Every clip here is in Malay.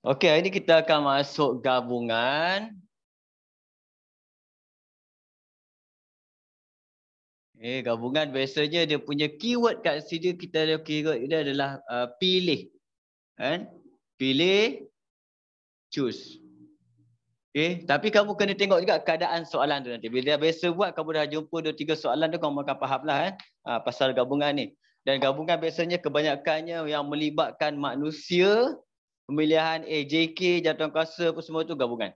Okey, hari ini kita akan masuk gabungan. Eh, gabungan biasanya dia punya keyword kat sini kita ada keyword dia adalah uh, pilih. Kan? Pilih choose. Okey, tapi kamu kena tengok juga keadaan soalan tu nanti. Bila dia biasa buat kamu dah jumpa dua tiga soalan tu kamu akan fahamlah kan uh, eh. ah, pasal gabungan ni. Dan gabungan biasanya kebanyakannya yang melibatkan manusia pemilihan AJK, jatuh kuasa apa semua tu gabungan.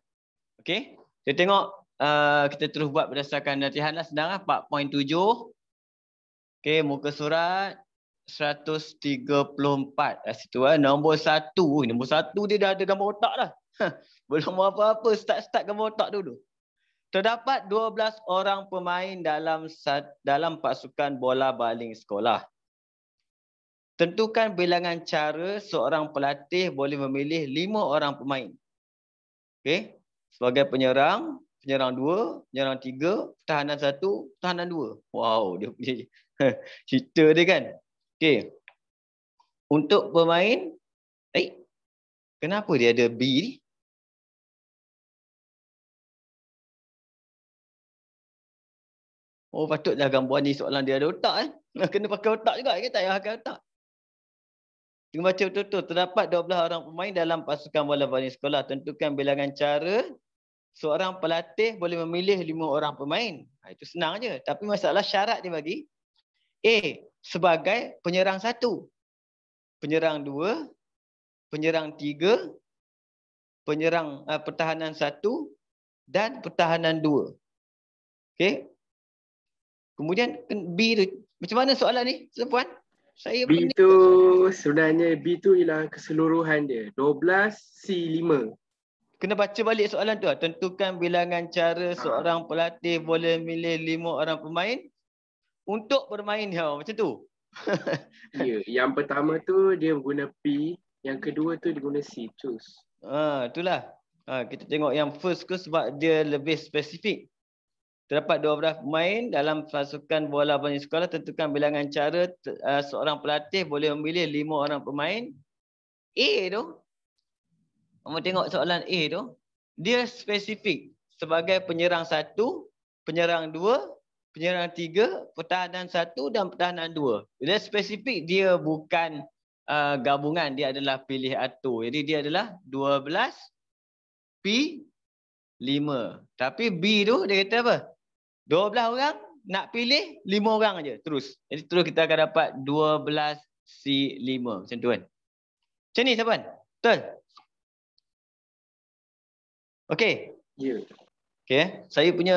Okey. Kita tengok uh, kita terus buat berdasarkan latihan lah sedang lah 4.7. Okey muka surat 134. Kat ah, situ lah. nombor 1. Nombor 1 dia dah ada gambar otak dah. Belum apa-apa start-start gambar otak dulu. Terdapat 12 orang pemain dalam dalam pasukan bola baling sekolah. Tentukan bilangan cara seorang pelatih boleh memilih lima orang pemain. okay? sebagai penyerang, penyerang dua, penyerang tiga, tahanan satu, tahanan dua. Wow, dia punya cerita dia kan. Okey. Untuk pemain, eh, kenapa dia ada B ni? Oh, patutlah gambar ni soalan dia ada otak eh. Kena pakai otak juga, eh, kita tak payah pakai otak. Cuma macam betul-betul terdapat 12 orang pemain dalam pasukan bola voli sekolah. Tentukan bilangan cara seorang pelatih boleh memilih 5 orang pemain. Ha, itu senang aja. Tapi masalah syarat dia bagi. A. Sebagai penyerang satu. Penyerang dua. Penyerang tiga. Penyerang uh, pertahanan satu. Dan pertahanan dua. Okay. Kemudian B. Macam mana soalan ni? Sempuan? Saya B pening. tu sebenarnya B tu ialah keseluruhan dia. 12 C5. Kena baca balik soalan tu. Lah. Tentukan bilangan cara ha. seorang pelatih boleh milih lima orang pemain untuk bermain. Ya. Macam tu. ya, yang pertama tu dia guna P. Yang kedua tu dia guna C. Choose. Ah, ha, itulah. Ha, kita tengok yang first ke sebab dia lebih spesifik. Terdapat 12 pemain dalam pasukan bola banyak sekolah tentukan bilangan cara uh, seorang pelatih boleh memilih 5 orang pemain. A tu, kamu tengok soalan A tu, dia spesifik sebagai penyerang satu, penyerang dua, penyerang tiga, pertahanan satu dan pertahanan dua. Dia spesifik, dia bukan uh, gabungan, dia adalah pilih atur. Jadi dia adalah 12 P 5. Tapi B tu dia kata apa? 12 orang nak pilih 5 orang aja terus. Jadi terus kita akan dapat 12 C5 macam tu kan. Macam ni siapa kan? Betul? Okay. Yeah. Okay. Eh. Saya punya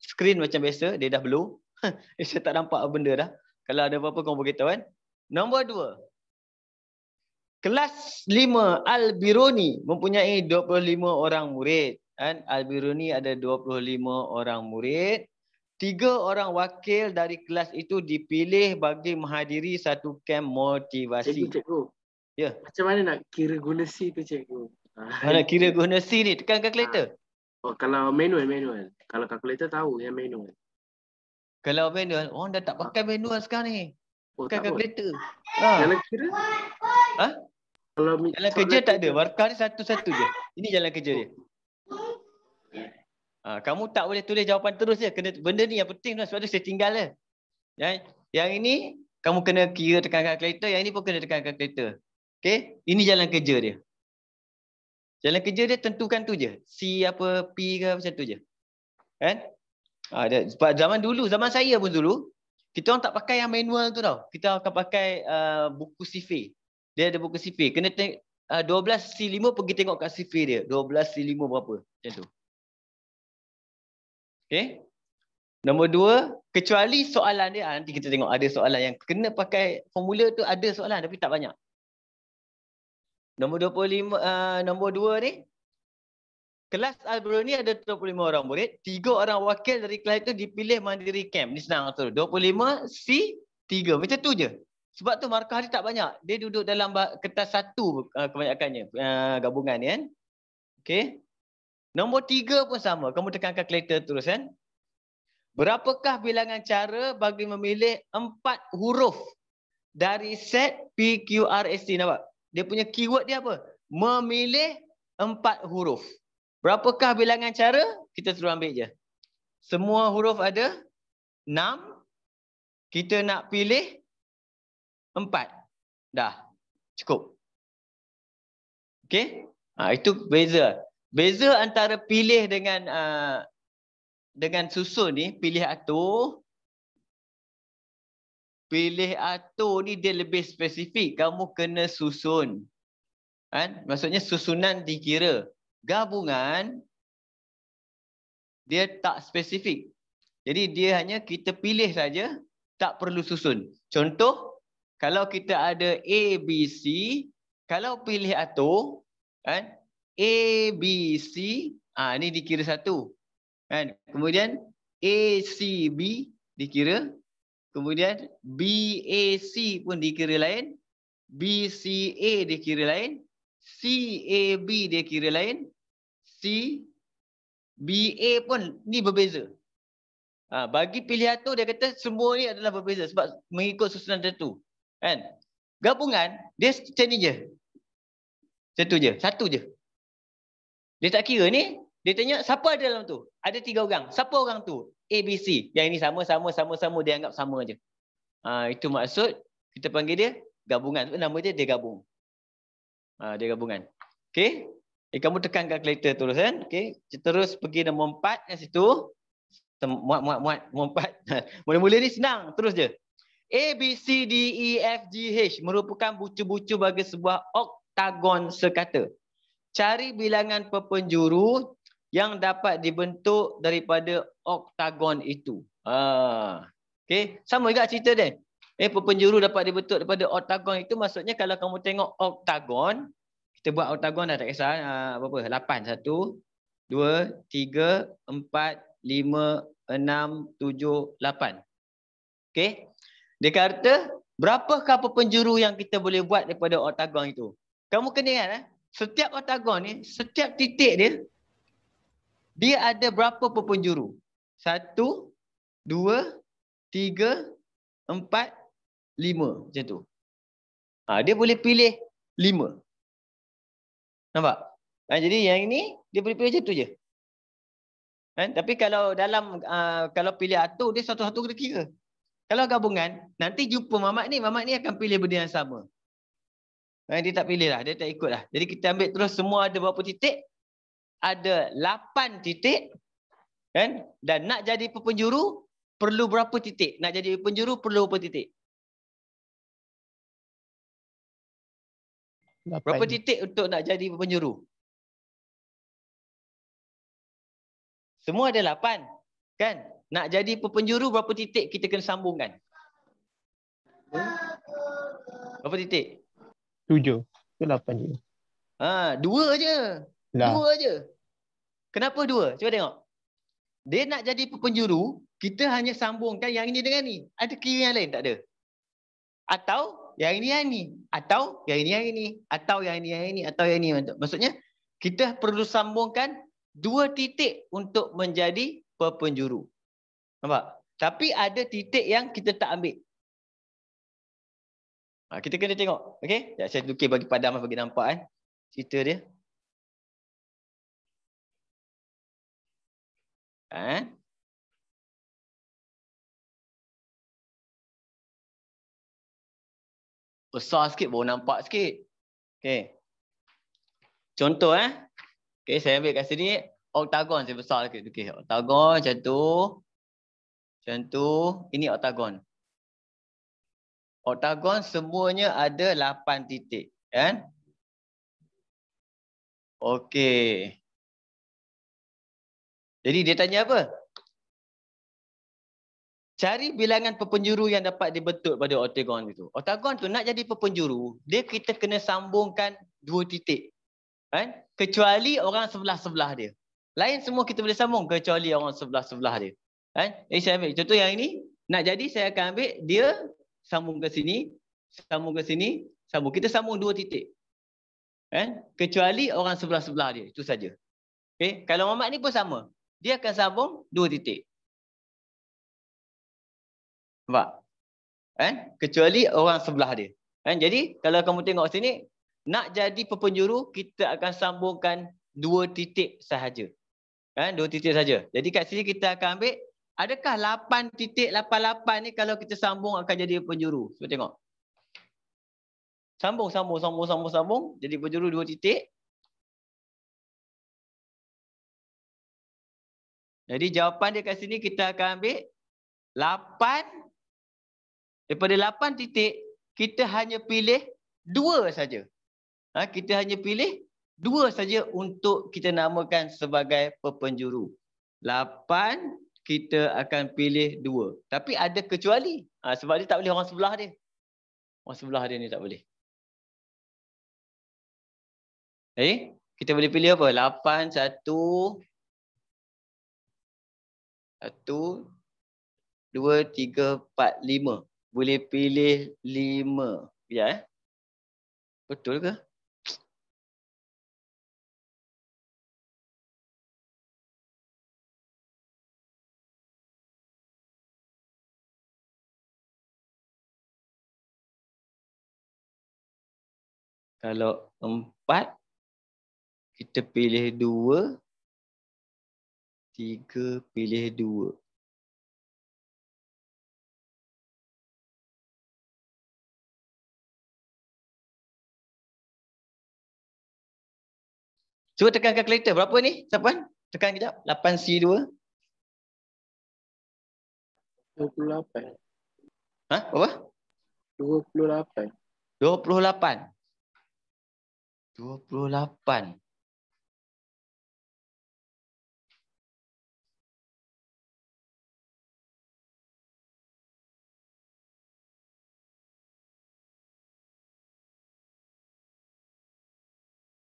screen macam biasa. Dia dah blue. Eh, saya tak nampak benda dah. Kalau ada apa-apa korang beritahu kan. Nombor 2. Kelas 5 Al-Biruni mempunyai 25 orang murid. Kan? Al-Biruni ada 25 orang murid tiga orang wakil dari kelas itu dipilih bagi menghadiri satu kem motivasi. Cikgu, cikgu. Ya. Macam mana nak kira guna C tu cikgu? Mana kira guna C ni? Tekan kalkulator. Ah. Oh, kalau manual, manual. Kalau kalkulator tahu yang manual. Kalau manual, orang dah tak pakai manual sekarang ni. Pakai oh, kalkulator. Ha. Jalan kira? Ha? Kalau jalan kerja tak ada. Markah ni satu-satu je. Ini jalan kerja dia. Oh. Ha, kamu tak boleh tulis jawapan terus je. Kena, benda ni yang penting sebab tu saya tinggal je. Ya? Yang ini, kamu kena kira tekan kalkulator. Yang ini pun kena tekan kalkulator. Okay? Ini jalan kerja dia. Jalan kerja dia tentukan tu je. C apa, P ke macam tu je. Kan? Ha, sebab zaman dulu, zaman saya pun dulu, kita orang tak pakai yang manual tu tau. Kita akan pakai uh, buku CV. Dia ada buku CV. Kena tengok. 12 C5 pergi tengok kat CV dia. 12 C5 berapa. Macam tu. Okay. Nombor dua, kecuali soalan dia, ah, nanti kita tengok ada soalan yang kena pakai formula tu ada soalan tapi tak banyak. Nombor 25, uh, ah, nombor dua ni, kelas Albro ni ada 25 orang murid, tiga orang wakil dari kelas itu dipilih mandiri camp. Ni senang tu, 25 C, 3. Macam tu je. Sebab tu markah dia tak banyak. Dia duduk dalam kertas satu uh, kebanyakannya uh, gabungan ni kan. Okay. Nombor tiga pun sama. Kamu tekankan kereta terus kan. Berapakah bilangan cara bagi memilih empat huruf dari set PQRST? Nampak? Dia punya keyword dia apa? Memilih empat huruf. Berapakah bilangan cara? Kita terus ambil je. Semua huruf ada enam. Kita nak pilih empat. Dah. Cukup. Okay. Ha, itu beza. Beza antara pilih dengan uh, dengan susun ni, pilih atur. Pilih atur ni dia lebih spesifik. Kamu kena susun. Kan? Maksudnya susunan dikira. Gabungan, dia tak spesifik. Jadi dia hanya kita pilih saja, tak perlu susun. Contoh, kalau kita ada A, B, C, kalau pilih atur, kan? A, B, C. Ha, ini dikira satu. Kan? Kemudian A, C, B dikira. Kemudian B, A, C pun dikira lain. B, C, A dikira lain. C, A, B dikira lain. C, B, A pun ni berbeza. Ha, bagi pilihan tu dia kata semua ni adalah berbeza sebab mengikut susunan tertentu. Kan? Gabungan dia macam ni je. Satu je. Satu je. Dia tak kira ni. Dia tanya siapa ada dalam tu? Ada tiga orang. Siapa orang tu? A, B, C. Yang ini sama, sama, sama, sama. Dia anggap sama je. Ha, itu maksud kita panggil dia gabungan. Nama dia dia gabung. Ha, dia gabungan. Okay. Eh, kamu tekan kereta terus kan. Okay. Terus pergi nombor empat kat situ. Muat, muat, muat. Nombor empat. Mula-mula ni senang. Terus je. A, B, C, D, E, F, G, H merupakan bucu-bucu bagi sebuah oktagon sekata cari bilangan pepenjuru yang dapat dibentuk daripada oktagon itu. Ah. Okey, sama juga cerita dia. Eh pepenjuru dapat dibentuk daripada oktagon itu maksudnya kalau kamu tengok oktagon, kita buat oktagon dah tak kisah uh, apa apa 8 1 2 3 4 5 6 7 8. Okey. Dia kata berapakah pepenjuru yang kita boleh buat daripada oktagon itu? Kamu kena ingat eh? setiap otagon ni, setiap titik dia, dia ada berapa pepenjuru? Satu, dua, tiga, empat, lima. Macam tu. Ha, dia boleh pilih lima. Nampak? Ha, jadi yang ini, dia boleh pilih macam tu je. Ha, tapi kalau dalam, uh, kalau pilih atur, dia satu-satu kena kira. Kalau gabungan, nanti jumpa mamat ni, mamat ni akan pilih benda yang sama. Eh, dia tak pilih lah. Dia tak ikut lah. Jadi kita ambil terus semua ada berapa titik. Ada lapan titik. kan? Dan nak jadi penjuru, perlu berapa titik. Nak jadi penjuru, perlu berapa titik. 8. Berapa titik untuk nak jadi penjuru? Semua ada lapan, Kan? Nak jadi penjuru, berapa titik kita kena sambungkan? Hmm? Berapa titik? Tujuh. tu lapan je. Ha, dua je. Lah. Dua je. Kenapa dua? Cuba tengok. Dia nak jadi penjuru, kita hanya sambungkan yang ini dengan ni. Ada kiri yang lain? Tak ada. Atau yang ini yang ini. Atau yang ini yang ini. Atau yang ini yang ini. Atau yang ini. Maksudnya, kita perlu sambungkan dua titik untuk menjadi penjuru. Nampak? Tapi ada titik yang kita tak ambil. Ha, kita kena tengok. Okey? Ya, saya tukar bagi padam bagi nampak kan cerita dia. Ha? Besar sikit baru nampak sikit. Okey. Contoh eh. Okey, saya ambil kat sini oktagon saya besar sikit. Okey, oktagon macam tu. Macam tu. Ini oktagon. Oktagon semuanya ada 8 titik. Kan? Okey. Jadi dia tanya apa? Cari bilangan pepenjuru yang dapat dibentuk pada oktagon itu. Oktagon tu nak jadi pepenjuru, dia kita kena sambungkan dua titik. Kan? Kecuali orang sebelah-sebelah dia. Lain semua kita boleh sambung kecuali orang sebelah-sebelah dia. Kan? Jadi eh, saya ambil contoh yang ini. Nak jadi saya akan ambil dia sambung ke sini, sambung ke sini, sambung. Kita sambung dua titik. Eh? Kecuali orang sebelah-sebelah dia, itu saja. Okay? Kalau mamat ni pun sama. Dia akan sambung dua titik. Nampak? Eh? Kecuali orang sebelah dia. Eh? Jadi, kalau kamu tengok sini, nak jadi pepenjuru, kita akan sambungkan dua titik sahaja. Eh? Dua titik saja. Jadi kat sini kita akan ambil Adakah 8.88 ni kalau kita sambung akan jadi penjuru? Cuba tengok. Sambung, sambung, sambung, sambung, sambung. Jadi penjuru 2 titik. Jadi jawapan dia kat sini kita akan ambil 8. Daripada 8 titik, kita hanya pilih 2 saja. Ha, kita hanya pilih 2 saja untuk kita namakan sebagai pepenjuru. 8 kita akan pilih dua. Tapi ada kecuali. Ha, sebab dia tak boleh orang sebelah dia. Orang sebelah dia ni tak boleh. Eh, kita boleh pilih apa? 8, 1, 1, 2, 3, 4, 5. Boleh pilih 5. Ya, eh? Betul ke? Kalau empat, kita pilih dua. Tiga, pilih dua. Cuba tekan calculator. Berapa ni? Siapa? Tekan kejap. 8C2. 28. Ha? Berapa? 28. 28. 28.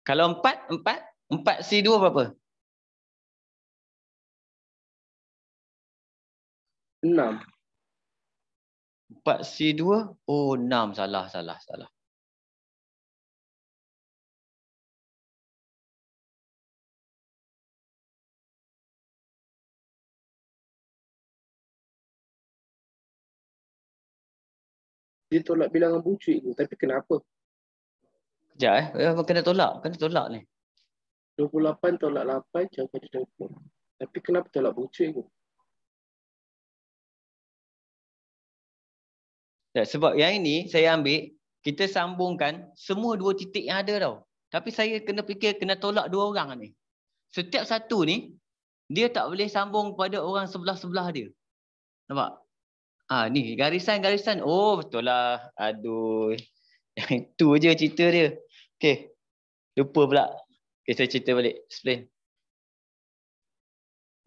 Kalau empat empat 4 C2 apa enam empat C2, oh enam salah, salah, salah. dia tolak bilangan bucuik itu, Tapi kenapa? Sekejap eh. eh kena tolak. Kena tolak ni. 28 tolak 8 jangan dia 20. Tapi kenapa tolak itu? Ya Sebab yang ini saya ambil, kita sambungkan semua dua titik yang ada tau. Tapi saya kena fikir kena tolak dua orang ni. Setiap satu ni, dia tak boleh sambung kepada orang sebelah-sebelah dia. Nampak? Ah ni garisan-garisan. Oh betul lah. Aduh. itu je cerita dia. Okey. Lupa pula. Okey saya cerita balik. Explain.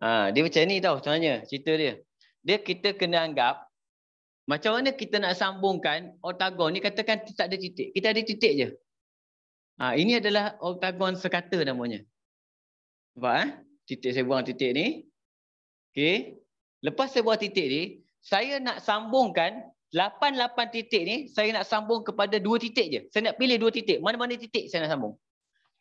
Ah dia macam ni tau sebenarnya cerita dia. Dia kita kena anggap macam mana kita nak sambungkan oktagon ni katakan tak ada titik. Kita ada titik je. Ah ini adalah oktagon sekata namanya. Nampak eh? Titik saya buang titik ni. Okay, Lepas saya buat titik ni, saya nak sambungkan 8-8 titik ni, saya nak sambung kepada 2 titik je. Saya nak pilih 2 titik. Mana-mana titik saya nak sambung.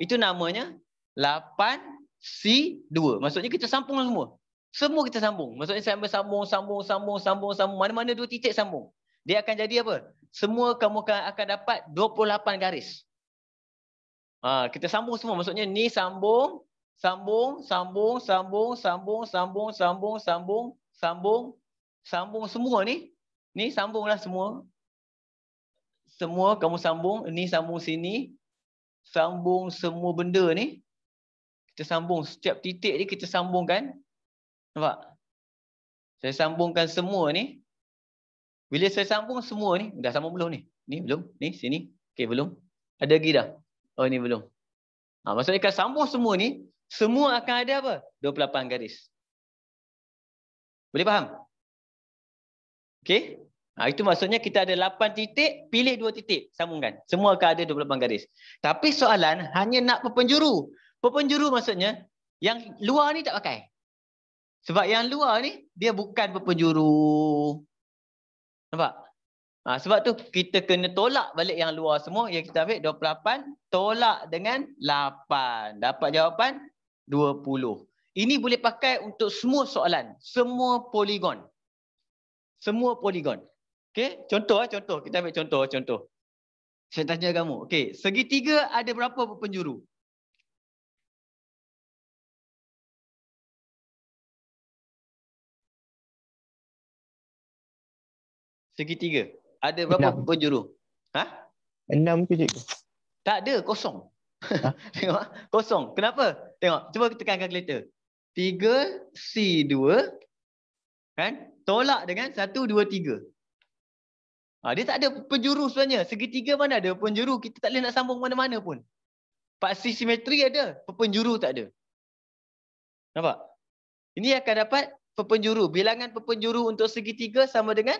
Itu namanya 8C2. Maksudnya kita sambung semua. Semua kita sambung. Maksudnya saya ambil sambung, sambung, sambung, sambung, sambung. Mana-mana 2 titik sambung. Dia akan jadi apa? Semua kamu akan dapat 28 garis. Ha, kita sambung semua. Maksudnya ni sambung, sambung, sambung, sambung, sambung, sambung, sambung, sambung, sambung, sambung semua ni. Ni sambunglah semua. Semua kamu sambung. Ni sambung sini. Sambung semua benda ni. Kita sambung setiap titik ni kita sambungkan. Nampak? Saya sambungkan semua ni. Bila saya sambung semua ni. Dah sambung belum ni? Ni belum? Ni sini? Okay belum? Ada lagi dah? Oh ni belum. Ha, maksudnya kalau sambung semua ni. Semua akan ada apa? 28 garis. Boleh faham? Okay, Ha, itu maksudnya kita ada 8 titik, pilih 2 titik, sambungkan. Semua akan ada 28 garis. Tapi soalan hanya nak pepenjuru. Pepenjuru maksudnya yang luar ni tak pakai. Sebab yang luar ni dia bukan pepenjuru. Nampak? Ha, sebab tu kita kena tolak balik yang luar semua yang kita ambil 28 tolak dengan 8. Dapat jawapan 20. Ini boleh pakai untuk semua soalan, semua poligon semua poligon. Okey, contoh eh, contoh kita ambil contoh contoh. Saya tanya kamu, okey, segitiga ada berapa penjuru? Segitiga ada berapa Enam. penjuru? Ha? Enam ke cikgu? Tak ada, kosong. Ha? Tengok, kosong. Kenapa? Tengok, cuba kita tekan kalkulator. 3C2 kan tolak dengan satu dua tiga. ha, dia tak ada penjuru sebenarnya segitiga mana ada penjuru kita tak boleh nak sambung mana-mana pun paksi simetri ada penjuru tak ada nampak ini akan dapat penjuru bilangan penjuru untuk segitiga sama dengan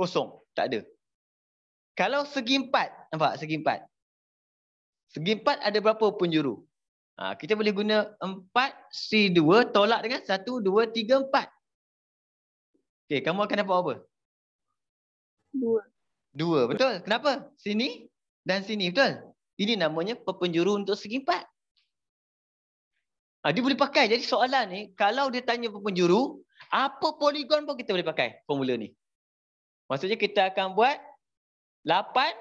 kosong tak ada kalau segi empat nampak segi empat segi empat ada berapa penjuru ha, kita boleh guna empat C2 tolak dengan satu dua tiga empat. Okay, kamu akan dapat apa? Dua. Dua, betul. Kenapa? Sini dan sini, betul? Ini namanya pepenjuru untuk segi empat. Ha, dia boleh pakai. Jadi soalan ni, kalau dia tanya pepenjuru, apa poligon pun kita boleh pakai formula ni. Maksudnya kita akan buat 8,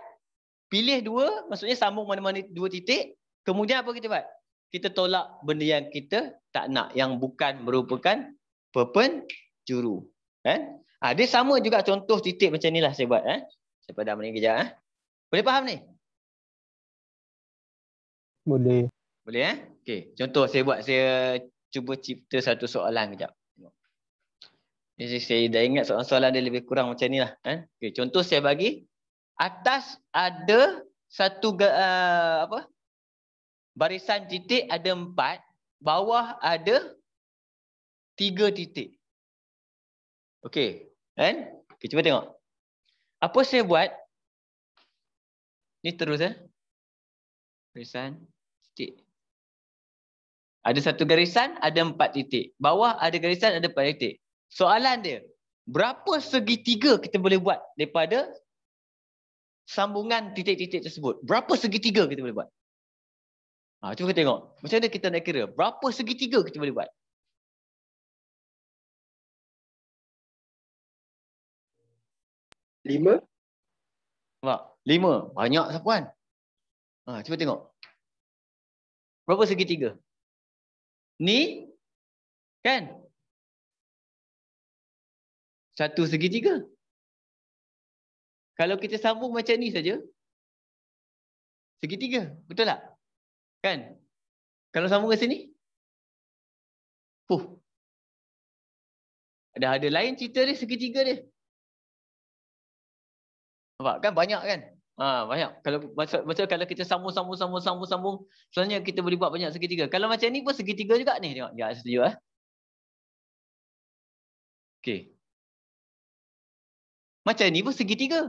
pilih 2, maksudnya sambung mana-mana 2 titik. Kemudian apa kita buat? Kita tolak benda yang kita tak nak, yang bukan merupakan pepenjuru. Eh? Ha, dia sama juga contoh titik macam ni lah saya buat. Eh? Saya pada ni kejap. Eh? Boleh faham ni? Boleh. Boleh eh? Okay. Contoh saya buat. Saya cuba cipta satu soalan kejap. Jadi saya dah ingat soalan-soalan dia lebih kurang macam ni lah. Eh? Okay. Contoh saya bagi. Atas ada satu uh, apa? barisan titik ada empat. Bawah ada tiga titik. Okay. And, okay, cuba tengok. Apa saya buat? Ni terus eh. Garisan titik. Ada satu garisan, ada empat titik. Bawah ada garisan, ada empat titik. Soalan dia, berapa segitiga kita boleh buat daripada sambungan titik-titik tersebut? Berapa segitiga kita boleh buat? Ha, cuba kita tengok. Macam mana kita nak kira? Berapa segitiga kita boleh buat? Lima? Nampak? Lima. Banyak siapa kan? Ha, cuba tengok. Berapa segitiga? Ni? Kan? Satu segitiga. Kalau kita sambung macam ni saja. Segitiga. Betul tak? Kan? Kalau sambung ke sini? Puh. Ada-ada lain cerita dia, segitiga dia. Nampak? Kan banyak kan? Ha, banyak. Kalau macam kalau kita sambung sambung sambung sambung sambung, selalunya kita boleh buat banyak segitiga. Kalau macam ni pun segitiga juga ni. Tengok. Ya, setuju eh. Okey. Macam ni pun segitiga.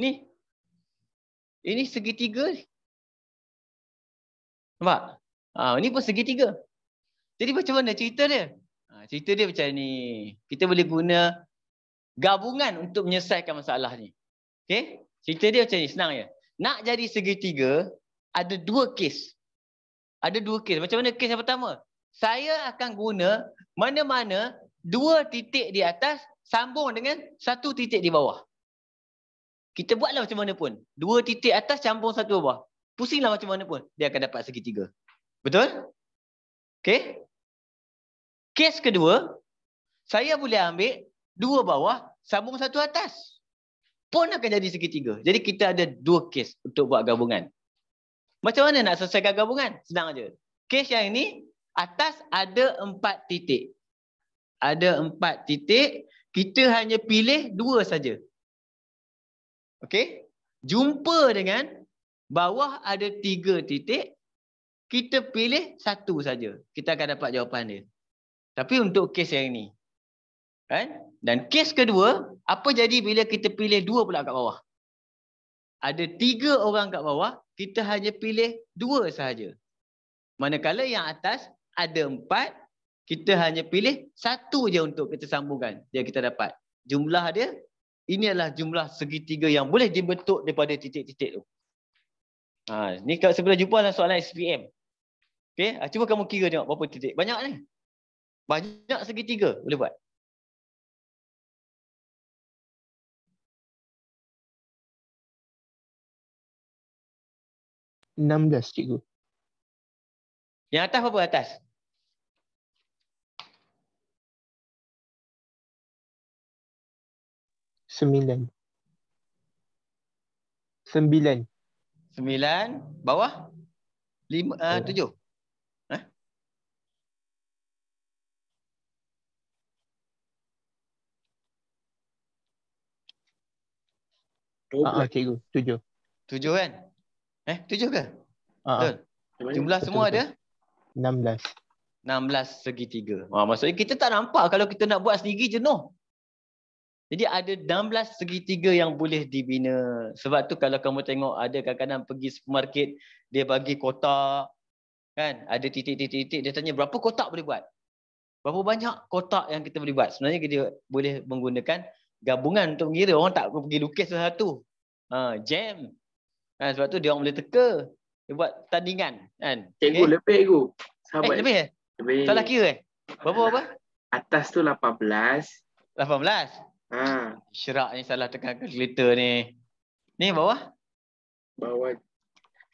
Ni. Ini segitiga. Nampak? Ha, ini pun segitiga. Jadi macam mana cerita dia? Ha, cerita dia macam ni. Kita boleh guna gabungan untuk menyelesaikan masalah ni. Okay? Cerita dia macam ni, senang je. Nak jadi segitiga, ada dua kes. Ada dua kes. Macam mana kes yang pertama? Saya akan guna mana-mana dua titik di atas sambung dengan satu titik di bawah. Kita buatlah macam mana pun. Dua titik atas campur satu bawah. Pusinglah macam mana pun. Dia akan dapat segitiga. Betul? Okay? Kes kedua, saya boleh ambil dua bawah sambung satu atas pun akan jadi segitiga. Jadi kita ada dua kes untuk buat gabungan. Macam mana nak selesaikan gabungan? Senang aja. Kes yang ini atas ada empat titik. Ada empat titik, kita hanya pilih dua saja. Okey? Jumpa dengan bawah ada tiga titik, kita pilih satu saja. Kita akan dapat jawapan dia. Tapi untuk kes yang ini, Kan? Dan kes kedua, apa jadi bila kita pilih dua pula kat bawah? Ada tiga orang kat bawah, kita hanya pilih dua sahaja. Manakala yang atas ada empat, kita hanya pilih satu je untuk kita sambungkan. Jadi kita dapat. Jumlah dia, ini adalah jumlah segitiga yang boleh dibentuk daripada titik-titik tu. Ha, ni kalau sebelah jumpa adalah soalan SPM. Okay, ah, cuba kamu kira tengok berapa titik. Banyak ni. Banyak segitiga boleh buat. 16 cikgu. Yang atas berapa atas? Sembilan. Sembilan. Sembilan. Bawah? Lima, uh, tujuh. Huh? Ah, ah, cikgu. Tujuh. Tujuh kan? Eh, tujuh ke? Ah. Betul. Jumlah semua ada? 16. 16 segitiga. Ah, maksudnya kita tak nampak kalau kita nak buat sendiri jenuh. Jadi ada 16 segitiga yang boleh dibina. Sebab tu kalau kamu tengok ada kadang-kadang pergi supermarket, dia bagi kotak. Kan? Ada titik-titik-titik. Dia tanya berapa kotak boleh buat? Berapa banyak kotak yang kita boleh buat? Sebenarnya kita boleh menggunakan gabungan untuk mengira. Orang tak pergi lukis satu. Ha, ah, jam. Ha, sebab tu dia orang boleh teka. Dia buat tandingan kan. Cikgu okay. lebih tu. Sahabat. Eh, lebih eh? Lebih. Salah kira eh? Berapa apa? Atas tu 18. 18? Ha. Syerak ni salah tekan kalkulator ni. Ni bawah? Bawah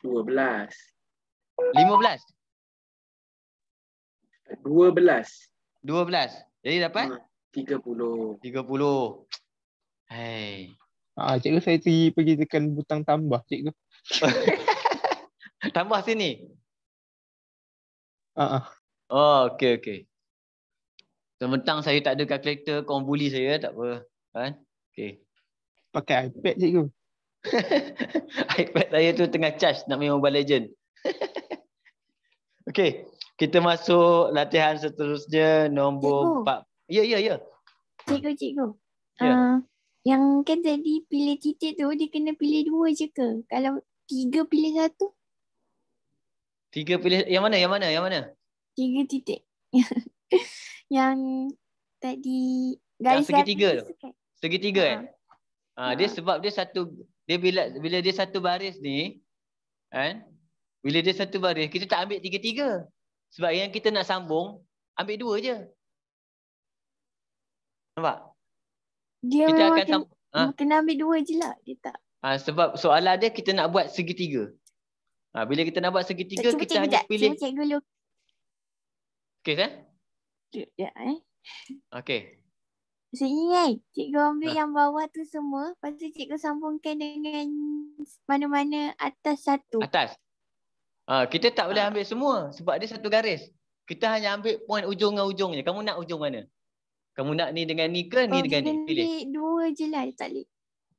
12. 15? 12. 12. Jadi dapat? 30. 30. Hei. Ah, ha, cikgu saya pergi pergi tekan butang tambah, cikgu. tambah sini. Ah. Uh-uh. Oh, okey okey. Sementang saya tak ada kalkulator, kau bully saya tak apa. Kan? Okey. Pakai iPad cikgu. iPad saya tu tengah charge nak main Mobile Legend. okey, kita masuk latihan seterusnya nombor 4. Ya ya ya. Cikgu cikgu. Ya. Yeah. Uh... Yang kan tadi pilih titik tu dia kena pilih dua je ke? Kalau tiga pilih satu? Tiga pilih yang mana? Yang mana? Yang mana? Tiga titik. yang tadi garis yang segitiga tu. Segitiga eh? ha. kan? Ha, ha. dia sebab dia satu dia bila bila dia satu baris ni kan? Bila dia satu baris kita tak ambil tiga-tiga. Sebab yang kita nak sambung ambil dua je. Nampak? dia, kita akan kena, ha? kena ambil dua je lah. Dia tak. Ha, sebab soalan dia kita nak buat segitiga. Ha, bila kita nak buat segitiga, cuma kita hanya pilih. Cuba cikgu dulu. Okay, saya? Ya, eh. Okay. Maksudnya kan, eh. cikgu ambil ha. yang bawah tu semua. Lepas tu cikgu sambungkan dengan mana-mana atas satu. Atas. Ha, kita tak boleh ha. ambil semua sebab dia satu garis. Kita hanya ambil poin ujung dengan ujungnya. Kamu nak ujung mana? Kamu nak ni dengan ni ke ni oh, dengan ni? Pilih. Ni dua je lah dia tak boleh.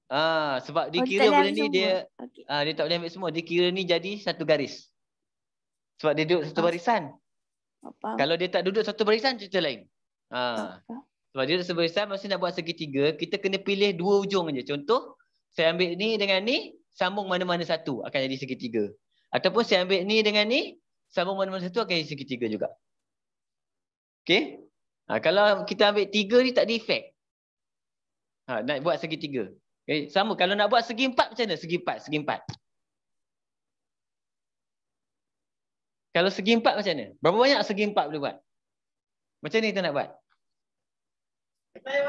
Ah, sebab dia oh, kira benda ni dia okay. ah, dia tak boleh ambil semua. Dia kira ni jadi satu garis. Sebab dia duduk satu ah. barisan. Oh, Apa? Kalau dia tak duduk satu barisan cerita lain. Ha. Sebab dia satu barisan mesti nak buat segitiga, kita kena pilih dua ujung aja. Contoh, saya ambil ni dengan ni, sambung mana-mana satu akan jadi segitiga. Ataupun saya ambil ni dengan ni, sambung mana-mana satu akan jadi segitiga juga. Okey? Ha, kalau kita ambil tiga ni tak ada efek. Ha, nak buat segi tiga. Okay. Eh, sama kalau nak buat segi empat macam mana? Segi empat, segi empat. Kalau segi empat macam mana? Berapa banyak segi empat boleh buat? Macam ni kita nak buat?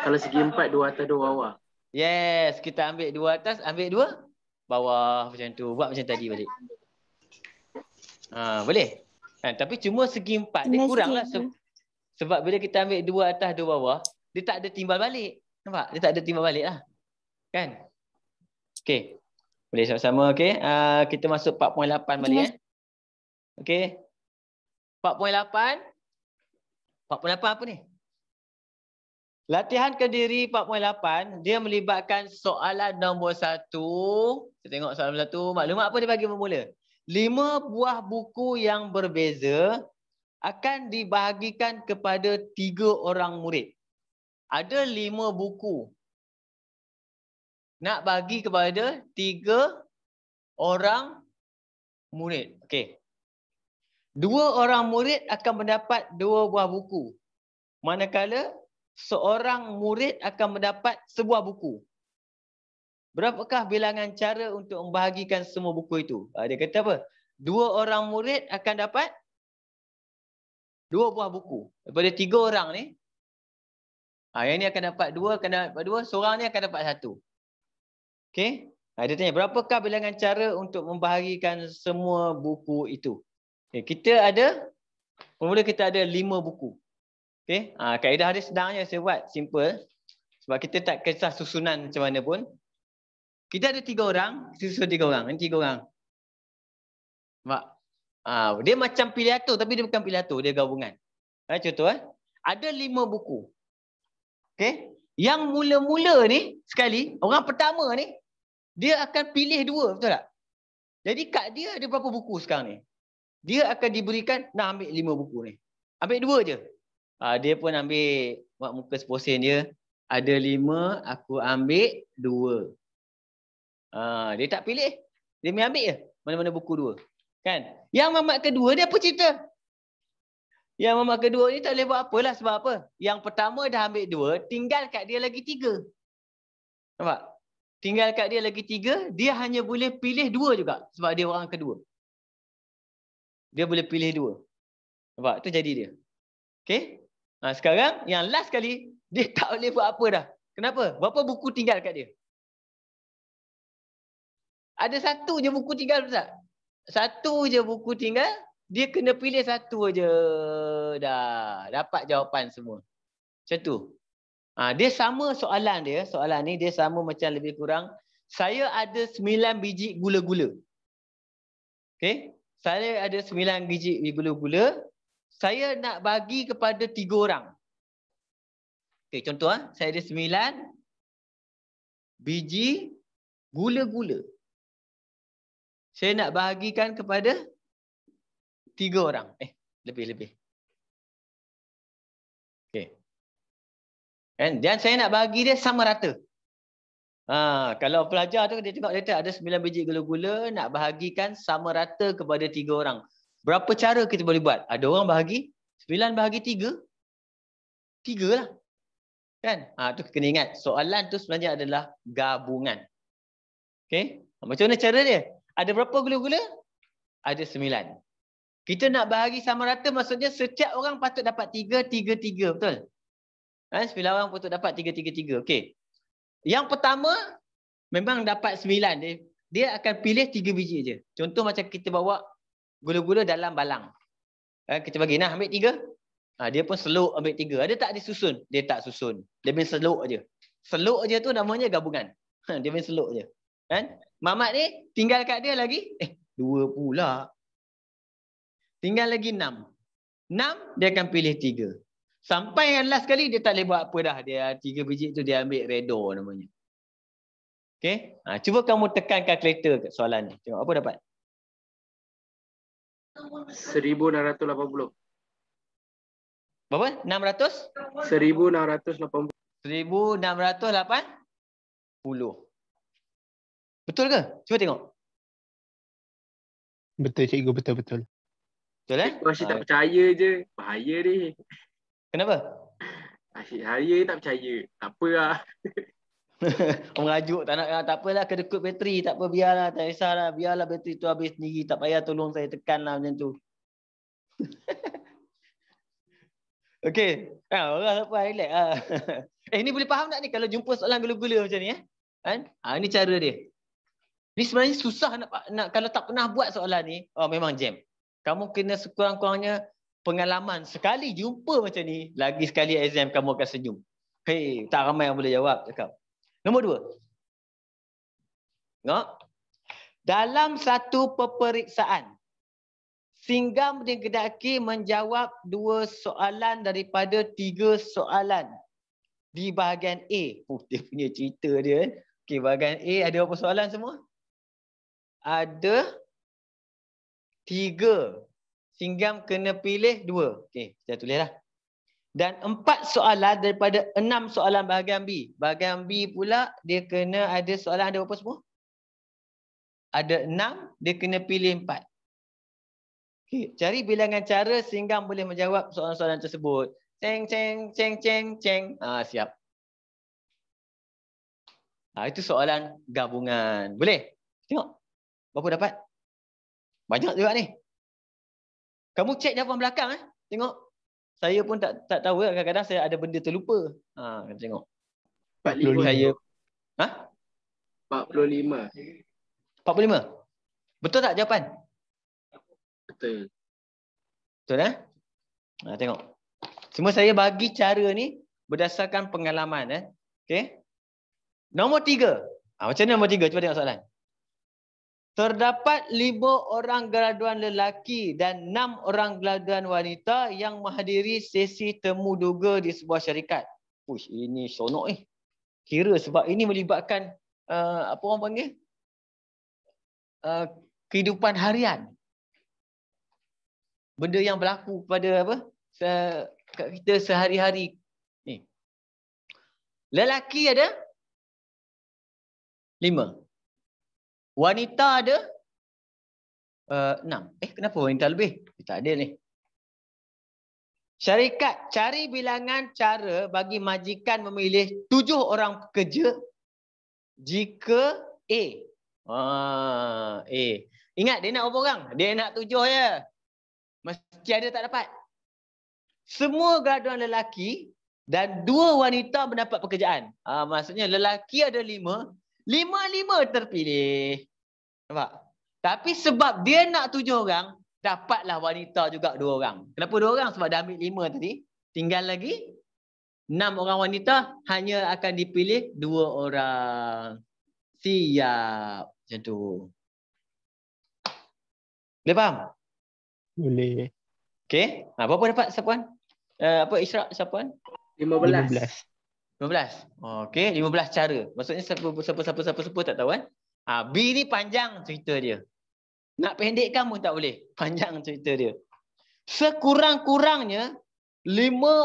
Kalau segi empat, dua atas, dua bawah. Yes, kita ambil dua atas, ambil dua bawah macam tu. Buat macam tadi balik. Ha, boleh? Ha, tapi cuma segi empat ni kuranglah. Segi... Sebab bila kita ambil dua atas dua bawah, dia tak ada timbal balik. Nampak? Dia tak ada timbal balik lah. Kan? Okay. Boleh sama-sama. Okay. Uh, ah, kita masuk 4.8 balik. Mas eh. Okay. 4.8. 4.8 apa ni? Latihan kediri 4.8, dia melibatkan soalan nombor satu. Kita tengok soalan nombor satu. Maklumat apa dia bagi bermula? Lima buah buku yang berbeza akan dibahagikan kepada tiga orang murid. Ada lima buku nak bagi kepada tiga orang murid. Okey. Dua orang murid akan mendapat dua buah buku. Manakala seorang murid akan mendapat sebuah buku. Berapakah bilangan cara untuk membahagikan semua buku itu? Ah, dia kata apa? Dua orang murid akan dapat dua buah buku daripada tiga orang ni ha, yang ni akan dapat dua akan dapat dua seorang ni akan dapat satu Okay? ha, ah, dia tanya berapakah bilangan cara untuk membahagikan semua buku itu okay. kita ada mula kita ada lima buku Okay? ha, ah, kaedah dia sedangnya saya buat simple sebab kita tak kisah susunan macam mana pun kita ada tiga orang susun tiga orang ini tiga orang Mak, Uh, dia macam pilihatur tapi dia bukan pilihatur, dia gabungan. Uh, contoh, uh. ada lima buku. Okay. Yang mula-mula ni sekali, orang pertama ni, dia akan pilih dua, betul tak? Jadi kat dia ada berapa buku sekarang ni? Dia akan diberikan, nak ambil lima buku ni. Ambil dua je. Uh, dia pun ambil buat muka seposin dia. Ada lima, aku ambil dua. Uh, dia tak pilih. Dia ambil je. Mana-mana buku dua. Kan? Yang mamat kedua dia apa cerita? Yang mamat kedua ni tak boleh buat apalah sebab apa? Yang pertama dah ambil dua, tinggal kat dia lagi tiga. Nampak? Tinggal kat dia lagi tiga, dia hanya boleh pilih dua juga sebab dia orang kedua. Dia boleh pilih dua. Nampak? tu jadi dia. Okay? Nah, ha, sekarang yang last kali dia tak boleh buat apa dah. Kenapa? Berapa buku tinggal kat dia? Ada satu je buku tinggal, Ustaz satu je buku tinggal dia kena pilih satu aja dah dapat jawapan semua macam tu ha, dia sama soalan dia soalan ni dia sama macam lebih kurang saya ada sembilan biji gula-gula Okay, saya ada sembilan biji gula-gula saya nak bagi kepada tiga orang Okay contoh ha? saya ada sembilan biji gula-gula saya nak bahagikan kepada tiga orang. Eh, lebih-lebih. Okay. Dan saya nak bagi dia sama rata. Ha, kalau pelajar tu dia tengok dia ada sembilan biji gula-gula, nak bahagikan sama rata kepada tiga orang. Berapa cara kita boleh buat? Ada orang bahagi, sembilan bahagi tiga. Tiga lah. Kan? Ha, tu kena ingat. Soalan tu sebenarnya adalah gabungan. Okay. Macam mana cara dia? Ada berapa gula-gula? Ada sembilan. Kita nak bahagi sama rata maksudnya setiap orang patut dapat tiga, tiga, tiga. Betul? Ha? Sembilan orang patut dapat tiga, tiga, tiga. Okey. Yang pertama memang dapat sembilan. Dia, dia akan pilih tiga biji je. Contoh macam kita bawa gula-gula dalam balang. Ha? Kita bagi nah ambil tiga. Ha, dia pun seluk ambil tiga. Ada tak disusun? Dia tak susun. Dia main seluk je. Seluk je tu namanya gabungan. Ha, dia main seluk je. Ha? Mamat ni tinggal kat dia lagi eh dua pula. Tinggal lagi enam. Enam dia akan pilih tiga. Sampai yang last kali dia tak boleh buat apa dah. Dia tiga biji tu dia ambil redo namanya. Okay. Ha, cuba kamu tekan kalkulator kat soalan ni. Tengok apa dapat. 1680. Berapa? 600? 1680. 1680. Betul ke? Cuba tengok. Betul cikgu, betul-betul. Betul eh? masih tak percaya je. Bahaya ni. Kenapa? Asyik saya tak percaya. Tak apalah. Merajuk tak nak tak apalah kedekut bateri tak apa biarlah tak kisahlah biarlah bateri tu habis sendiri tak payah tolong saya tekanlah macam tu. Okey. Ha, orang siapa relax ha. Eh ni boleh faham tak ni kalau jumpa soalan gula-gula macam ni eh? Kan? Ha ni cara dia. Ni sebenarnya susah nak, nak kalau tak pernah buat soalan ni, oh memang jam. Kamu kena sekurang-kurangnya pengalaman sekali jumpa macam ni, lagi sekali exam kamu akan senyum. Hei, tak ramai yang boleh jawab cakap. Nombor dua. No. Dalam satu peperiksaan, singgam di kedaki menjawab dua soalan daripada tiga soalan di bahagian A. Oh, dia punya cerita dia. Eh. bahagian A ada apa soalan semua? ada tiga. Singgam kena pilih dua. Okey, kita tulislah. Dan empat soalan daripada enam soalan bahagian B. Bahagian B pula dia kena ada soalan ada berapa semua? Ada enam, dia kena pilih empat. Okay. Cari bilangan cara sehingga boleh menjawab soalan-soalan tersebut. Ceng, ceng, ceng, ceng, ceng. Ha, siap. Ha, itu soalan gabungan. Boleh? Tengok. Berapa dapat? Banyak juga ni. Kamu cek jawapan belakang eh. Tengok. Saya pun tak tak tahu eh. kadang-kadang saya ada benda terlupa. Ha, kena tengok. 45. Saya... Ha? 45. 45. Betul tak jawapan? Betul. Betul eh? Ha, tengok. Semua saya bagi cara ni berdasarkan pengalaman eh. Okey. Nombor tiga. Ha, macam mana nombor tiga? Cuba tengok soalan. Terdapat lima orang graduan lelaki dan enam orang graduan wanita yang menghadiri sesi temu duga di sebuah syarikat. Push, ini sonok Eh. Kira sebab ini melibatkan uh, apa orang panggil? Uh, kehidupan harian. Benda yang berlaku pada apa? Se kita sehari-hari Lelaki ada? Lima. Wanita ada uh, 6. Eh kenapa wanita lebih? Eh, tak ada ni. Syarikat cari bilangan cara bagi majikan memilih tujuh orang pekerja jika A. Ah, A. Ingat dia nak berapa orang? Dia nak 7 je. Mesti ada tak dapat. Semua graduan lelaki dan dua wanita mendapat pekerjaan. Ah, maksudnya lelaki ada lima. Lima-lima terpilih. Nampak? Tapi sebab dia nak tujuh orang, dapatlah wanita juga dua orang. Kenapa dua orang? Sebab dah ambil lima tadi. Tinggal lagi enam orang wanita hanya akan dipilih dua orang. Siap. Macam tu. Boleh faham? Boleh. Okay. Ha, berapa dapat siapuan? Uh, eh, apa Isra siapuan? 15. 15. 15. Okey, 15 cara. Maksudnya siapa siapa siapa siapa tak tahu kan? Ha, B ni panjang cerita dia. Nak pendekkan pun tak boleh. Panjang cerita dia. Sekurang-kurangnya 5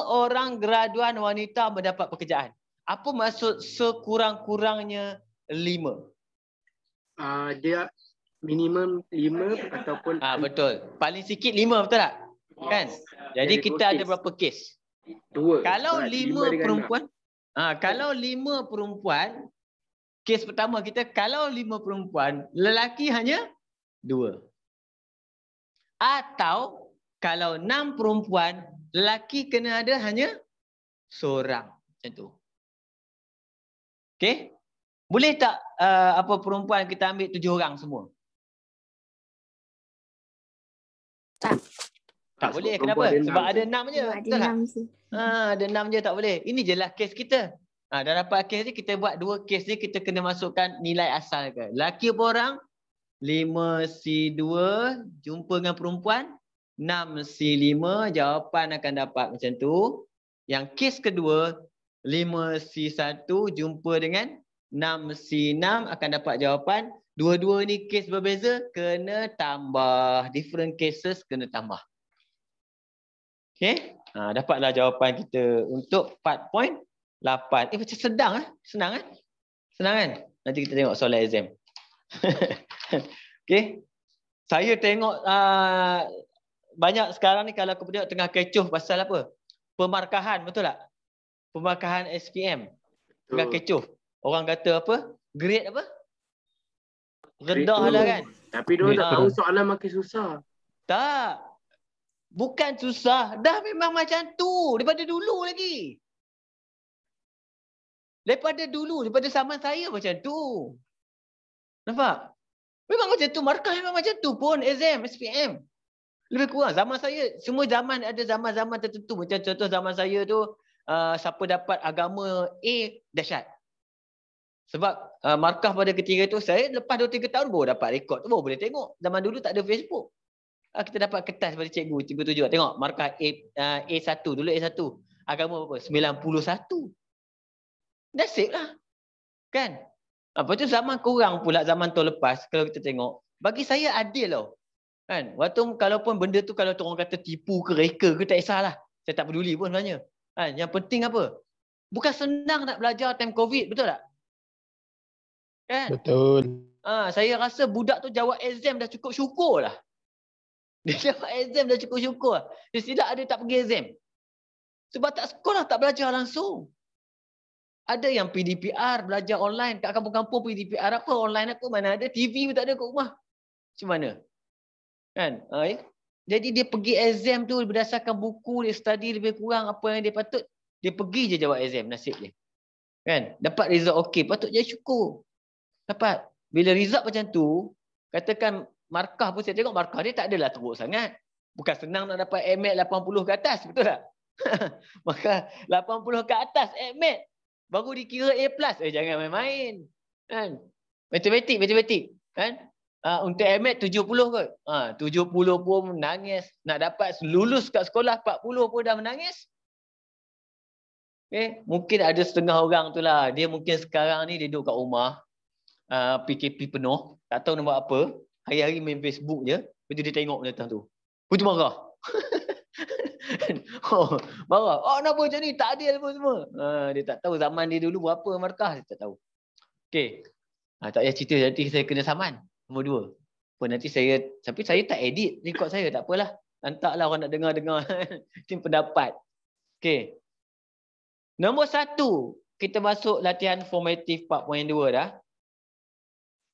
orang graduan wanita mendapat pekerjaan. Apa maksud sekurang-kurangnya 5? Ah uh, dia minimum 5 ataupun Ah ha, betul. Paling sikit 5 betul tak? Kan? Jadi kita ada berapa kes? Dua. Kalau 5 perempuan enam. Ha, kalau lima perempuan, kes pertama kita, kalau lima perempuan, lelaki hanya dua. Atau kalau enam perempuan, lelaki kena ada hanya seorang. Macam tu. Okay? Boleh tak uh, apa perempuan kita ambil tujuh orang semua? Tak. Tak boleh kenapa? Ada Sebab ada enam je. Betul tak? Ha, ada enam je tak boleh. Ini jelah kes kita. Ha, dah dapat kes ni kita buat dua kes ni kita kena masukkan nilai asal ke. Laki apa orang? 5C2 jumpa dengan perempuan. 6C5 jawapan akan dapat macam tu. Yang kes kedua 5C1 jumpa dengan 6C6 akan dapat jawapan. Dua-dua ni kes berbeza kena tambah. Different cases kena tambah. Okay. Ha, dapatlah jawapan kita untuk part point 8. Eh macam sedang ah. Senang kan? Senang kan? Nanti kita tengok soal exam. okay. Saya tengok uh, banyak sekarang ni kalau aku tengok tengah kecoh pasal apa? Pemarkahan betul tak? Pemarkahan SPM. Tengah kecoh. Orang kata apa? Grade apa? Gedah lah kan? Tapi dia tak tahu soalan makin susah. Tak. Bukan susah, dah memang macam tu daripada dulu lagi. Daripada dulu, daripada zaman saya macam tu. Nampak? Memang macam tu, markah memang macam tu pun, exam, SPM. Lebih kurang, zaman saya, semua zaman ada zaman-zaman tertentu. Macam contoh zaman saya tu, uh, siapa dapat agama A, dahsyat. Sebab uh, markah pada ketiga tu, saya lepas 2-3 tahun baru dapat rekod tu, baru boleh tengok. Zaman dulu tak ada Facebook. Ah, kita dapat kertas daripada cikgu cikgu tujuh tengok markah A, A1 ah, dulu A1 agama apa 91 lah kan apa ah, tu zaman kurang pula zaman tu lepas kalau kita tengok bagi saya adil lah kan waktu kalaupun benda tu kalau orang kata tipu ke reka ke tak kisahlah saya tak peduli pun sebenarnya kan yang penting apa bukan senang nak belajar time covid betul tak kan betul ah ha, saya rasa budak tu jawab exam dah cukup syukur lah dia dapat exam dah syukur-syukur. Dia silap ada tak pergi exam. Sebab tak sekolah, tak belajar langsung. Ada yang PDPR, belajar online. Kat kampung-kampung PDPR apa, online aku mana ada. TV pun tak ada kat rumah. Macam mana? Kan? Ha, ya? Jadi dia pergi exam tu berdasarkan buku, dia study lebih kurang apa yang dia patut. Dia pergi je jawab exam nasib dia. Kan? Dapat result okey, patut je syukur. Dapat. Bila result macam tu, katakan markah pun saya tengok markah dia tak adalah teruk sangat. Bukan senang nak dapat admit 80 ke atas, betul tak? Maka 80 ke atas admit baru dikira A+. Plus. Eh jangan main-main. Kan? Matematik, matematik. Kan? Uh, untuk admit 70 kot. Ha, ah, 70 pun menangis. Nak dapat lulus kat sekolah 40 pun dah menangis. Okay. Eh, mungkin ada setengah orang tu lah. Dia mungkin sekarang ni dia duduk kat rumah. Uh, ah, PKP penuh. Tak tahu nak buat apa hari-hari main Facebook je, lepas tu dia tengok datang tu. Lepas tu marah. oh, marah. Oh, kenapa macam ni? Tak adil pun semua. Ha, dia tak tahu zaman dia dulu berapa markah. Dia tak tahu. Okay. Ha, tak payah cerita nanti saya kena saman. Nombor dua. Pun nanti saya, tapi saya tak edit record saya. Tak apalah. Hantarlah orang nak dengar-dengar. Itu pendapat. Okay. Nombor satu. Kita masuk latihan formative dua dah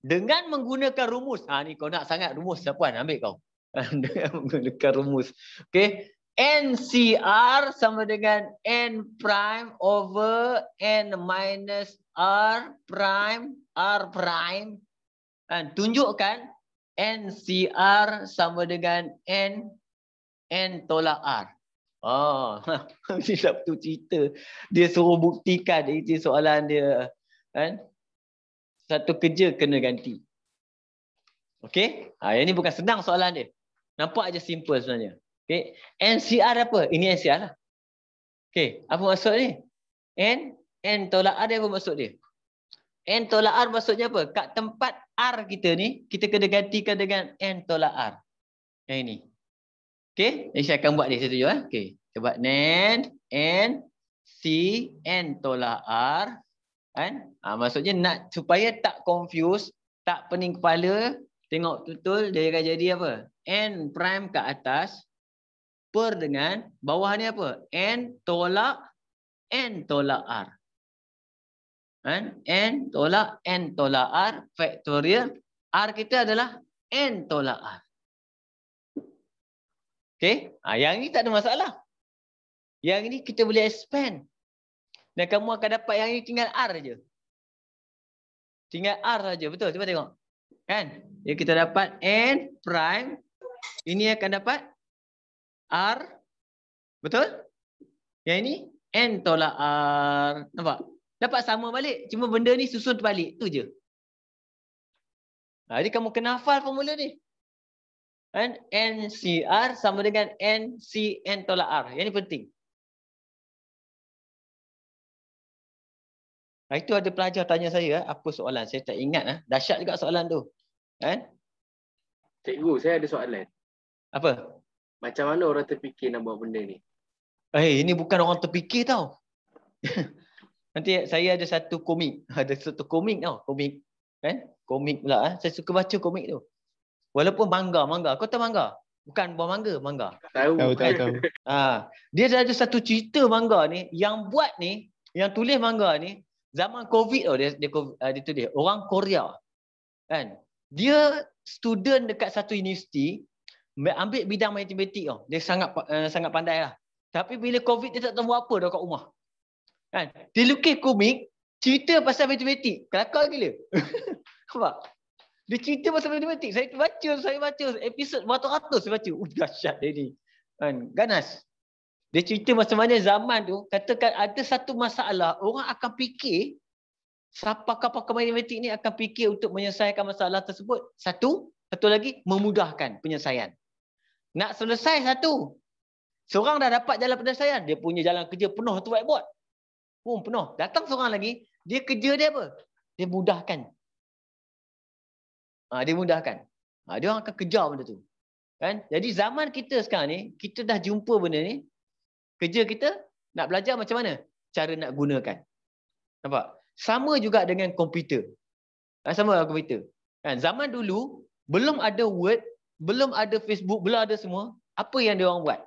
dengan menggunakan rumus. Ha ni kau nak sangat rumus siapa nak ambil kau. dengan menggunakan rumus. okay? NCR sama dengan N prime over N minus R prime R prime. Ha, tunjukkan NCR sama dengan N N tolak R. Oh, ni satu cerita. Dia suruh buktikan itu soalan dia. Ha? satu kerja kena ganti. Okey? Ha, yang ini bukan senang soalan dia. Nampak aja simple sebenarnya. Okey. NCR apa? Ini NCR lah. Okey, apa maksud ni? N N tolak R apa maksud dia? N tolak R maksudnya apa? Kat tempat R kita ni, kita kena gantikan dengan N tolak R. Yang ini. Okey, saya akan buat dia satu jua ya. eh. Okey, cuba N N C N tolak R kan ha, maksudnya nak supaya tak confuse tak pening kepala tengok betul dia akan jadi apa n prime ke atas per dengan bawah ni apa n tolak n tolak r kan n tolak n tolak r faktorial r kita adalah n tolak r Okay, ha, ah, yang ni tak ada masalah yang ini kita boleh expand dan kamu akan dapat yang ini tinggal R saja. Tinggal R saja. Betul? Cuba tengok. Kan? Ya kita dapat N prime. Ini akan dapat R. Betul? Yang ini N tolak R. Nampak? Dapat sama balik. Cuma benda ni susun terbalik. tu je. Ha, jadi kamu kena hafal formula ni. kan? N, C, R sama dengan N, C, N tolak R. Yang ini penting. Hari tu ada pelajar tanya saya apa soalan. Saya tak ingat. Ah. Dahsyat juga soalan tu. Kan? Cikgu, saya ada soalan. Apa? Macam mana orang terfikir nak buat benda ni? Eh, hey, ini bukan orang terfikir tau. Nanti saya ada satu komik. Ada satu komik tau. Komik. Kan? Komik pula. Eh? Saya suka baca komik tu. Walaupun mangga, mangga. Kau tahu mangga? Bukan buah mangga, mangga. Tahu, tahu, tahu. tahu. Ha. Dia ada satu cerita mangga ni. Yang buat ni, yang tulis mangga ni, zaman covid tau oh, dia dia COVID, uh, tu dia orang Korea kan dia student dekat satu universiti ambil bidang matematik tau oh. dia sangat uh, sangat pandai lah tapi bila covid dia tak tahu apa dah kat rumah kan dia lukis komik cerita pasal matematik kelakar gila nampak dia cerita pasal matematik saya baca saya baca episod beratus-ratus saya baca uh, dahsyat dia ni kan ganas dia cerita macam mana zaman tu, katakan ada satu masalah, orang akan fikir, siapa pakar matematik ni akan fikir untuk menyelesaikan masalah tersebut. Satu, satu lagi, memudahkan penyelesaian. Nak selesai satu, seorang dah dapat jalan penyelesaian, dia punya jalan kerja penuh tu whiteboard. Pun penuh. Datang seorang lagi, dia kerja dia apa? Dia mudahkan. Ha, dia mudahkan. Ha, dia orang akan kejar benda tu. Kan? Jadi zaman kita sekarang ni, kita dah jumpa benda ni, kerja kita nak belajar macam mana cara nak gunakan. Nampak? Sama juga dengan komputer. Ha, sama dengan lah komputer. Kan? Zaman dulu, belum ada Word, belum ada Facebook, belum ada semua. Apa yang diorang buat?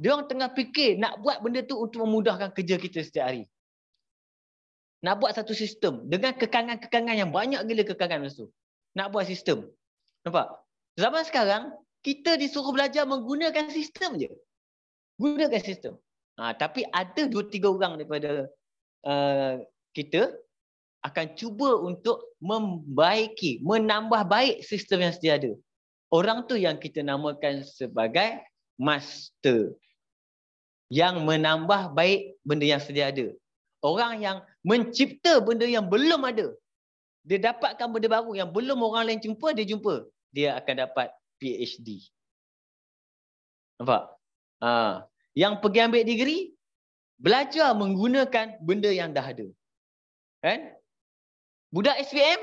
Diorang tengah fikir nak buat benda tu untuk memudahkan kerja kita setiap hari. Nak buat satu sistem dengan kekangan-kekangan yang banyak gila kekangan masa tu. Nak buat sistem. Nampak? Zaman sekarang, kita disuruh belajar menggunakan sistem je gunakan sistem. Ha, tapi ada dua tiga orang daripada uh, kita akan cuba untuk membaiki, menambah baik sistem yang sedia ada. Orang tu yang kita namakan sebagai master. Yang menambah baik benda yang sedia ada. Orang yang mencipta benda yang belum ada. Dia dapatkan benda baru yang belum orang lain jumpa, dia jumpa. Dia akan dapat PhD. Nampak? Ha. Yang pergi ambil degree, belajar menggunakan benda yang dah ada. Kan? Budak SPM,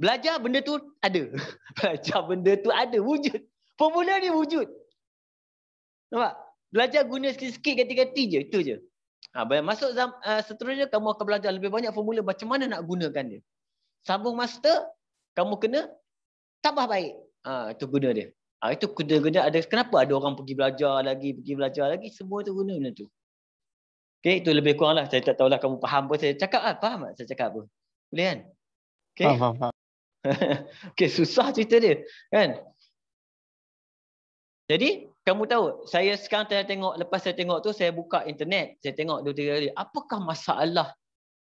belajar benda tu ada. belajar benda tu ada, wujud. Formula ni wujud. Nampak? Belajar guna sikit-sikit ganti-ganti je, itu je. Ha, masuk uh, seterusnya, kamu akan belajar lebih banyak formula macam mana nak gunakan dia. Sambung master, kamu kena tambah baik. Ha, itu guna dia. Ha, itu kuda-kuda ada kenapa ada orang pergi belajar lagi pergi belajar lagi semua tu guna benda tu. Okey itu lebih kuranglah saya tak tahulah kamu faham apa saya cakap ah faham tak saya cakap apa. Boleh kan? Okey. Faham faham. faham. Okey susah cerita dia kan? Jadi kamu tahu saya sekarang tengah tengok lepas saya tengok tu saya buka internet saya tengok dua tiga kali apakah masalah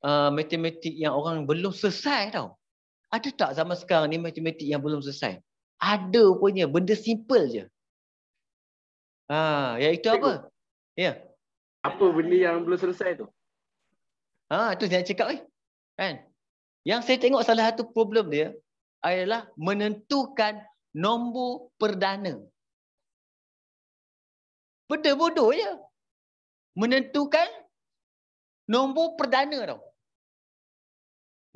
uh, matematik yang orang belum selesai tau. Ada tak zaman sekarang ni matematik yang belum selesai? ada punya benda simple je. Ha, itu apa? Ya. Yeah. Apa benda yang belum selesai tu? Ha, itu saya cakap eh. Kan? Yang saya tengok salah satu problem dia adalah menentukan nombor perdana. Benda bodoh je. Menentukan nombor perdana tau.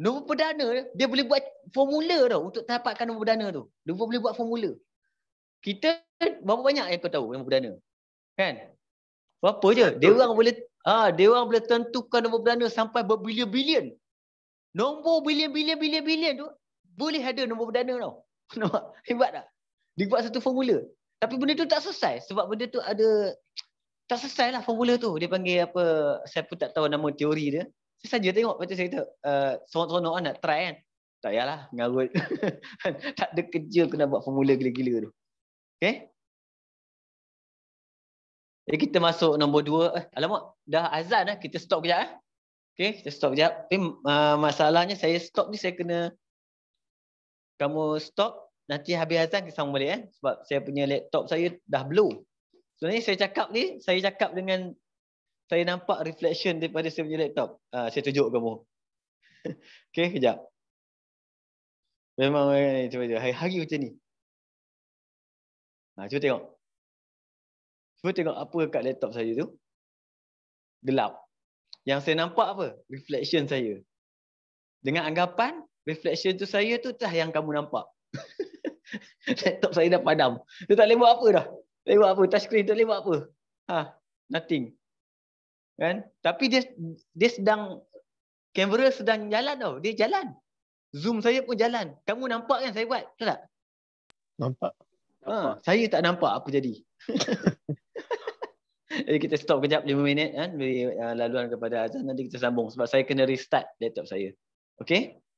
Nombor perdana dia boleh buat formula tau untuk dapatkan nombor perdana tu. Dia boleh buat formula. Kita berapa banyak yang kau tahu nombor perdana? Kan? Berapa je? Dia orang boleh ah dia orang boleh tentukan nombor perdana sampai berbilion-bilion. Nombor bilion-bilion-bilion-bilion tu boleh ada nombor perdana tau. Nampak? Hebat tak? Dia buat satu formula. Tapi benda tu tak selesai sebab benda tu ada tak selesai lah formula tu. Dia panggil apa, saya pun tak tahu nama teori dia saya saja tengok macam saya kata, uh, seronok-seronok lah nak try kan. Tak payahlah, ngarut. tak ada kerja kena buat formula gila-gila tu. Okay? Jadi kita masuk nombor dua. Eh, alamak, dah azan lah. Kita stop kejap. Eh. Okay, kita stop kejap. Tapi uh, masalahnya saya stop ni saya kena kamu stop. Nanti habis azan kita sambung balik. Eh. Sebab saya punya laptop saya dah blue. So ni saya cakap ni, saya cakap dengan saya nampak reflection daripada saya punya laptop. Uh, saya tunjuk kamu. okay, kejap. Memang ni, eh, eh, cuba dia. Hari-hari macam ni. Ha, cuba tengok. Cuba tengok apa kat laptop saya tu. Gelap. Yang saya nampak apa? Reflection saya. Dengan anggapan, reflection tu saya tu dah yang kamu nampak. laptop saya dah padam. Dia tak boleh buat apa dah. Tak boleh buat apa. Touchscreen tak boleh buat apa. Ha, nothing kan tapi dia dia sedang kamera sedang jalan tau dia jalan zoom saya pun jalan kamu nampak kan saya buat betul tak nampak ha saya tak nampak apa jadi jadi kita stop kejap 5 minit kan beri uh, laluan kepada azan nanti kita sambung sebab saya kena restart laptop saya okay